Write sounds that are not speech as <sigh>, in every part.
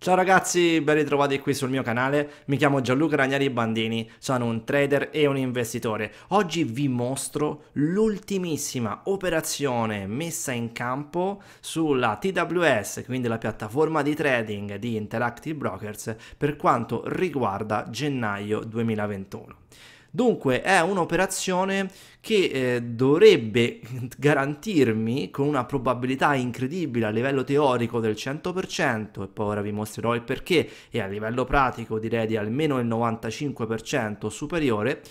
Ciao ragazzi, ben ritrovati qui sul mio canale, mi chiamo Gianluca Ragnari Bandini, sono un trader e un investitore. Oggi vi mostro l'ultimissima operazione messa in campo sulla TWS, quindi la piattaforma di trading di Interactive Brokers, per quanto riguarda gennaio 2021. Dunque è un'operazione che eh, dovrebbe <laughs> garantirmi con una probabilità incredibile a livello teorico del 100% e poi ora vi mostrerò il perché e a livello pratico direi di almeno il 95% superiore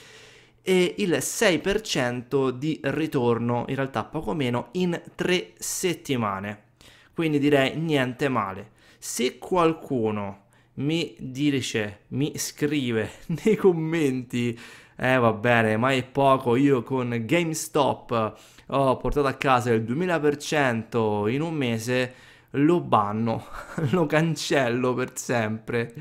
e il 6% di ritorno, in realtà poco meno, in 3 settimane. Quindi direi niente male. Se qualcuno mi dice, mi scrive <laughs> nei commenti eh va bene, mai è poco, io con GameStop ho portato a casa il 2000% in un mese, lo banno, <laughs> lo cancello per sempre.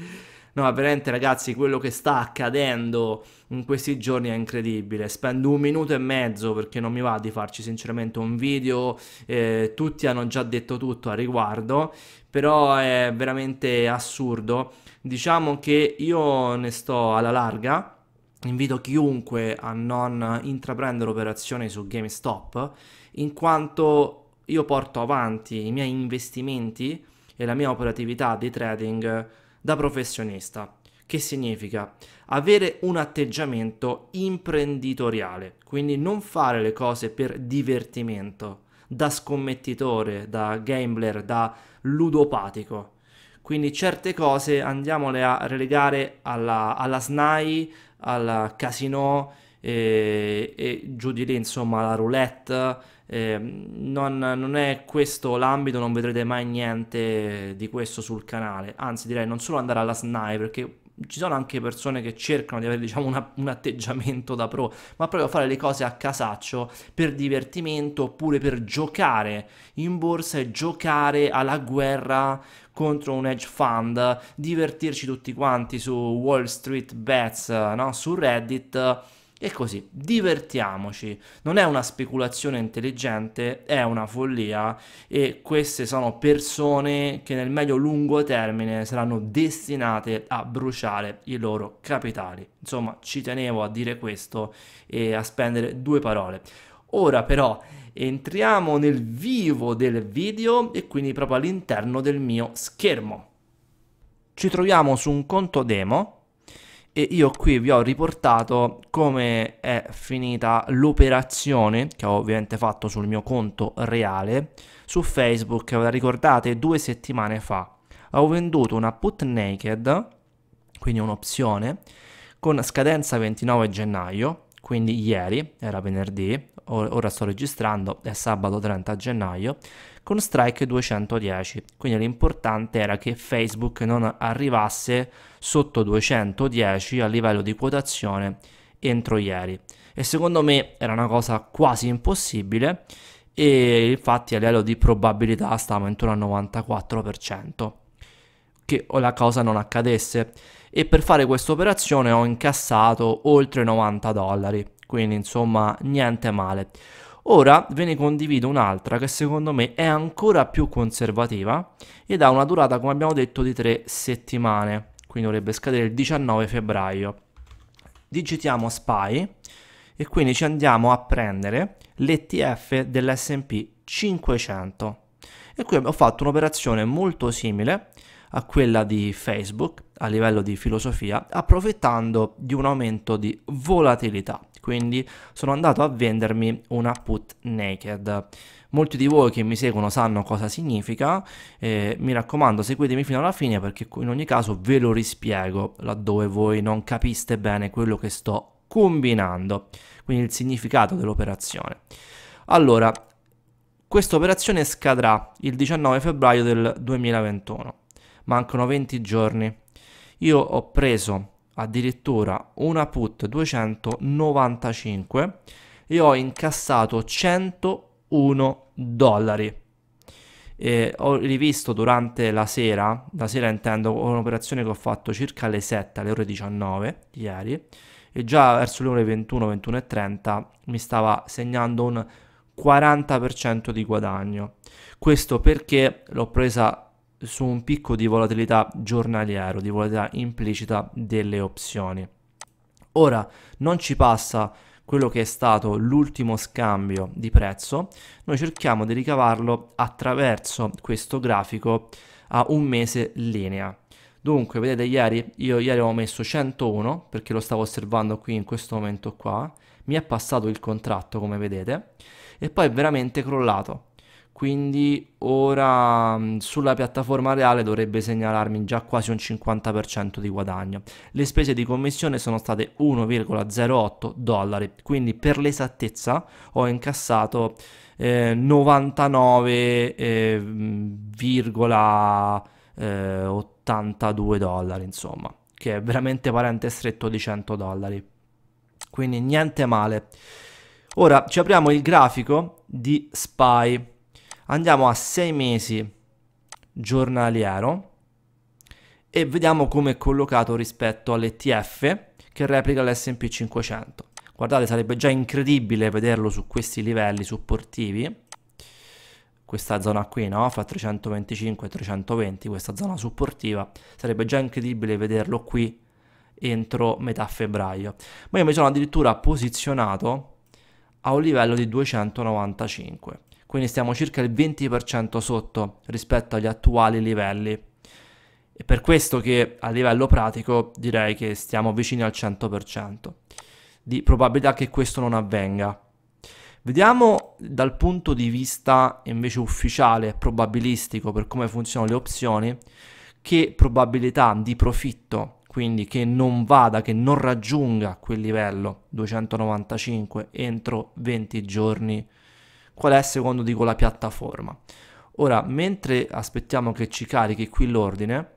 No, veramente ragazzi, quello che sta accadendo in questi giorni è incredibile. Spendo un minuto e mezzo perché non mi va di farci sinceramente un video, eh, tutti hanno già detto tutto a riguardo, però è veramente assurdo. Diciamo che io ne sto alla larga invito chiunque a non intraprendere operazioni su GameStop, in quanto io porto avanti i miei investimenti e la mia operatività di trading da professionista. Che significa? Avere un atteggiamento imprenditoriale, quindi non fare le cose per divertimento, da scommettitore, da gambler, da ludopatico. Quindi certe cose andiamole a relegare alla, alla SNAI, al casino e, e, giù di lì insomma la roulette eh, non, non, è questo l'ambito non vedrete mai niente di questo sul canale anzi direi non solo andare alla SNAI perché ci sono anche persone che cercano di avere diciamo una, un atteggiamento da pro ma proprio fare le cose a casaccio per divertimento oppure per giocare in borsa e giocare alla guerra contro un hedge fund, divertirci tutti quanti su Wall Street Bets, no? su Reddit. E così, divertiamoci. Non è una speculazione intelligente, è una follia e queste sono persone che nel medio-lungo termine saranno destinate a bruciare i loro capitali. Insomma, ci tenevo a dire questo e a spendere due parole. Ora però entriamo nel vivo del video e quindi proprio all'interno del mio schermo. Ci troviamo su un conto demo e io qui vi ho riportato come è finita l'operazione che ho ovviamente fatto sul mio conto reale su Facebook, ve la ricordate due settimane fa. Ho venduto una put naked, quindi un'opzione, con scadenza 29 gennaio quindi ieri, era venerdì, ora sto registrando, è sabato 30 gennaio, con strike 210, quindi l'importante era che Facebook non arrivasse sotto 210 a livello di quotazione entro ieri e secondo me era una cosa quasi impossibile e infatti a livello di probabilità stavo intorno al 94% che la cosa non accadesse e per fare questa operazione ho incassato oltre 90 dollari, quindi insomma niente male. Ora ve ne condivido un'altra che secondo me è ancora più conservativa ed ha una durata come abbiamo detto di 3 settimane, quindi dovrebbe scadere il 19 febbraio. Digitiamo SPY e quindi ci andiamo a prendere l'ETF dell'SP 500 e qui ho fatto un'operazione molto simile a quella di Facebook a livello di filosofia, approfittando di un aumento di volatilità. Quindi sono andato a vendermi una put naked. Molti di voi che mi seguono sanno cosa significa, eh, mi raccomando seguitemi fino alla fine perché in ogni caso ve lo rispiego laddove voi non capiste bene quello che sto combinando, quindi il significato dell'operazione. Allora, questa operazione scadrà il 19 febbraio del 2021 mancano 20 giorni. Io ho preso addirittura una put 295 e ho incassato 101 dollari. E ho rivisto durante la sera, la sera intendo un'operazione che ho fatto circa alle 7, alle ore 19 ieri, e già verso le ore 21, 21 e 30 mi stava segnando un 40% di guadagno. Questo perché l'ho presa su un picco di volatilità giornaliero, di volatilità implicita delle opzioni. Ora non ci passa quello che è stato l'ultimo scambio di prezzo, noi cerchiamo di ricavarlo attraverso questo grafico a un mese linea. Dunque, vedete ieri, io ieri ho messo 101 perché lo stavo osservando qui in questo momento qua, mi è passato il contratto come vedete e poi è veramente crollato quindi ora mm, sulla piattaforma reale dovrebbe segnalarmi già quasi un 50% di guadagno. Le spese di commissione sono state 1,08 dollari, quindi per l'esattezza ho incassato eh, 99,82 eh, eh dollari, insomma, che è veramente parente stretto di 100 dollari. Quindi niente male. Ora ci apriamo il grafico di Spy andiamo a 6 mesi giornaliero e vediamo come è collocato rispetto all'ETF che replica l'SP 500. Guardate, sarebbe già incredibile vederlo su questi livelli supportivi, questa zona qui, no? fra 325 e 320, questa zona supportiva, sarebbe già incredibile vederlo qui entro metà febbraio. Ma io mi sono addirittura posizionato a un livello di 295 quindi stiamo circa il 20% sotto rispetto agli attuali livelli. E per questo che a livello pratico direi che stiamo vicini al 100% di probabilità che questo non avvenga. Vediamo dal punto di vista invece ufficiale, probabilistico, per come funzionano le opzioni, che probabilità di profitto, quindi che non vada, che non raggiunga quel livello 295 entro 20 giorni qual è secondo dico la piattaforma. Ora, mentre aspettiamo che ci carichi qui l'ordine,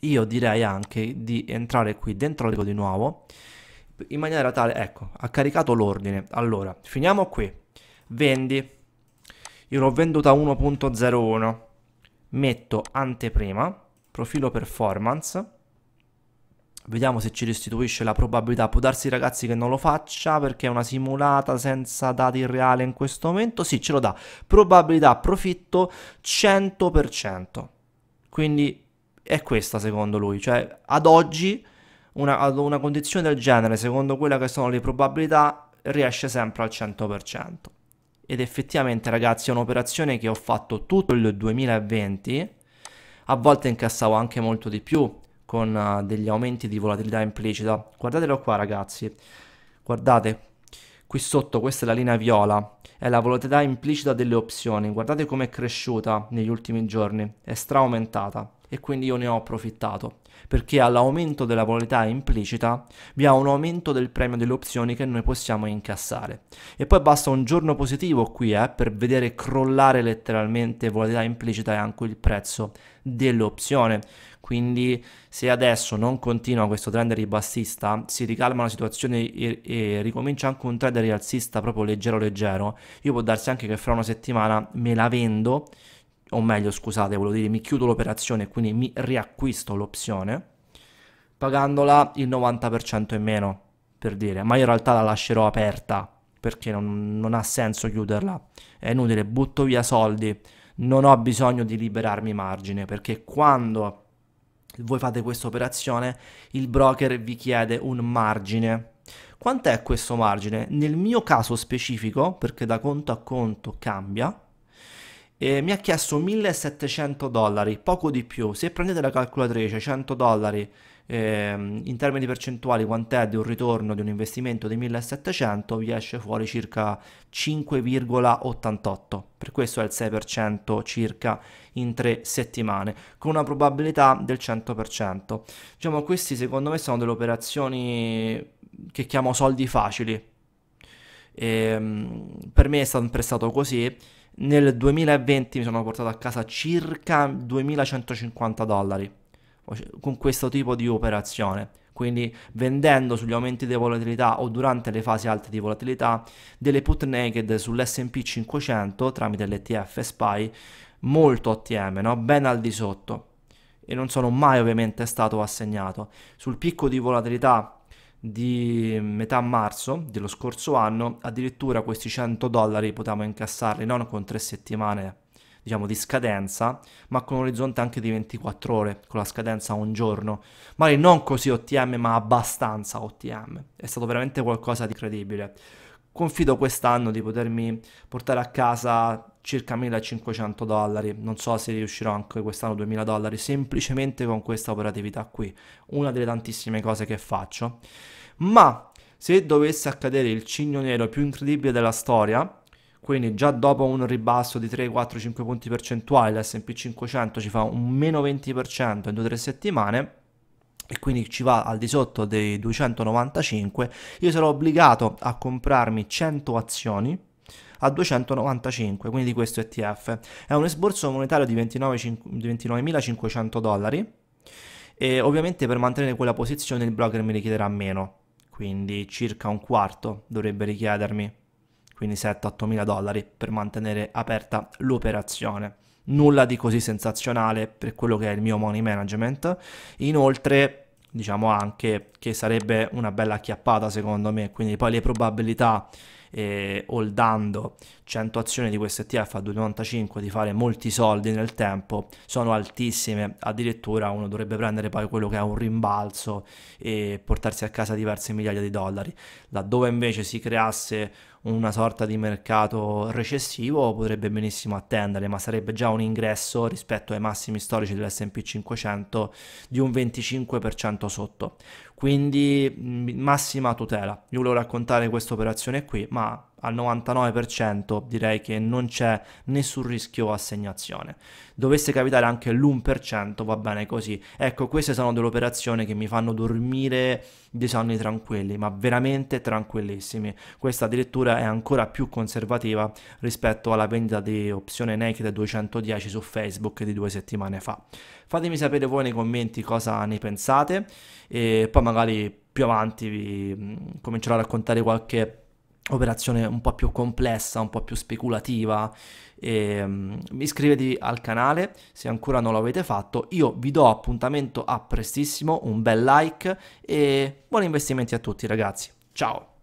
io direi anche di entrare qui dentro, dico di nuovo, in maniera tale, ecco, ha caricato l'ordine. Allora, finiamo qui. Vendi. Io l'ho venduta 1.01. Metto anteprima, profilo performance Vediamo se ci restituisce la probabilità. Può darsi, ragazzi, che non lo faccia perché è una simulata senza dati reali in questo momento. Sì, ce lo dà. Probabilità profitto 100%. Quindi è questa secondo lui. Cioè, ad oggi una, ad una condizione del genere, secondo quella che sono le probabilità, riesce sempre al 100%. Ed effettivamente, ragazzi, è un'operazione che ho fatto tutto il 2020. A volte incassavo anche molto di più con uh, degli aumenti di volatilità implicita. Guardatelo qua ragazzi, guardate, qui sotto questa è la linea viola, è la volatilità implicita delle opzioni, guardate come è cresciuta negli ultimi giorni, è straaumentata e quindi io ne ho approfittato perché all'aumento della volatilità implicita vi ha un aumento del premio delle opzioni che noi possiamo incassare. E poi basta un giorno positivo qui eh, per vedere crollare letteralmente volatilità implicita e anche il prezzo dell'opzione. Quindi se adesso non continua questo trend ribassista, si ricalma la situazione e, ricomincia anche un trend rialzista proprio leggero leggero, io può darsi anche che fra una settimana me la vendo, o meglio scusate, volevo dire mi chiudo l'operazione, quindi mi riacquisto l'opzione, pagandola il 90% in meno, per dire, ma io in realtà la lascerò aperta perché non, non ha senso chiuderla, è inutile, butto via soldi, non ho bisogno di liberarmi margine perché quando voi fate questa operazione, il broker vi chiede un margine. Quant'è questo margine? Nel mio caso specifico, perché da conto a conto cambia, eh, mi ha chiesto 1700 dollari, poco di più. Se prendete la calcolatrice, 100 dollari ehm, in termini percentuali quant'è di un ritorno di un investimento di 1700 vi esce fuori circa 5,88 per questo è il 6% circa in tre settimane con una probabilità del 100% diciamo questi secondo me sono delle operazioni che chiamo soldi facili ehm, per me è sempre stato così nel 2020 mi sono portato a casa circa 2150 dollari con questo tipo di operazione. Quindi vendendo sugli aumenti di volatilità o durante le fasi alte di volatilità delle put naked sull'SP 500 tramite l'ETF SPY molto OTM, no? ben al di sotto e non sono mai ovviamente stato assegnato. Sul picco di volatilità di metà marzo dello scorso anno addirittura questi 100 dollari potevamo incassarli non con tre settimane diciamo, di scadenza, ma con un orizzonte anche di 24 ore, con la scadenza un giorno. Magari non così OTM, ma abbastanza OTM. È stato veramente qualcosa di incredibile. Confido quest'anno di potermi portare a casa circa 1500 dollari, non so se riuscirò anche quest'anno 2000 dollari, semplicemente con questa operatività qui, una delle tantissime cose che faccio. Ma se dovesse accadere il cigno nero più incredibile della storia, quindi già dopo un ribasso di 3, 4, 5 punti percentuali l'S&P 500 ci fa un meno 20% in 2-3 settimane e quindi ci va al di sotto dei 295, io sarò obbligato a comprarmi 100 azioni a 295, quindi di questo ETF. È un esborso monetario di 29.500 29 dollari e ovviamente per mantenere quella posizione il broker mi richiederà meno, quindi circa un quarto dovrebbe richiedermi quindi 7-8 mila dollari per mantenere aperta l'operazione. Nulla di così sensazionale per quello che è il mio money management. Inoltre, diciamo anche che sarebbe una bella acchiappata secondo me, quindi poi le probabilità eh, holdando 100 azioni di questo ETF a 2,95 di fare molti soldi nel tempo sono altissime, addirittura uno dovrebbe prendere poi quello che è un rimbalzo e portarsi a casa diverse migliaia di dollari, laddove invece si creasse una sorta di mercato recessivo potrebbe benissimo attendere, ma sarebbe già un ingresso rispetto ai massimi storici dell'SP 500 di un 25% sotto quindi mm, massima tutela. Io volevo raccontare questa operazione qui, ma al 99% direi che non c'è nessun rischio assegnazione. Dovesse capitare anche l'1% va bene così. Ecco, queste sono delle operazioni che mi fanno dormire dei sonni tranquilli, ma veramente tranquillissimi. Questa addirittura è ancora più conservativa rispetto alla vendita di opzione Naked 210 su Facebook di due settimane fa. Fatemi sapere voi nei commenti cosa ne pensate e poi magari più avanti vi mm, comincerò a raccontare qualche operazione un po' più complessa, un po' più speculativa. E, um, iscrivetevi al canale se ancora non l'avete fatto. Io vi do appuntamento a prestissimo, un bel like e buoni investimenti a tutti ragazzi. Ciao!